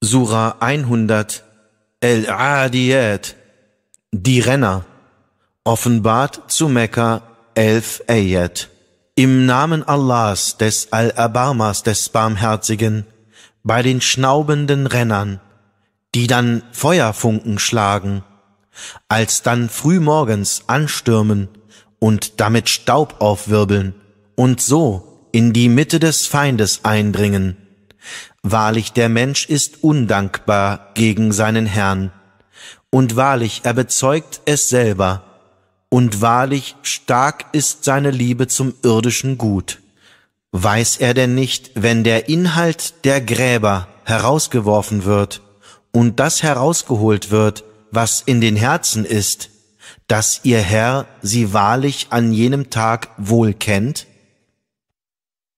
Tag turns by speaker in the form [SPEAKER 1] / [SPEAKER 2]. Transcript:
[SPEAKER 1] Surah 100, El-Adiyat, die Renner, offenbart zu Mekka 11 Ayat. Im Namen Allahs, des Al-Abamas, des Barmherzigen, bei den schnaubenden Rennern, die dann Feuerfunken schlagen, als dann frühmorgens anstürmen und damit Staub aufwirbeln und so in die Mitte des Feindes eindringen. Wahrlich der Mensch ist undankbar gegen seinen Herrn. Und wahrlich er bezeugt es selber. Und wahrlich stark ist seine Liebe zum irdischen Gut. Weiß er denn nicht, wenn der Inhalt der Gräber herausgeworfen wird und das herausgeholt wird, was in den Herzen ist, dass ihr Herr sie wahrlich an jenem Tag wohl kennt?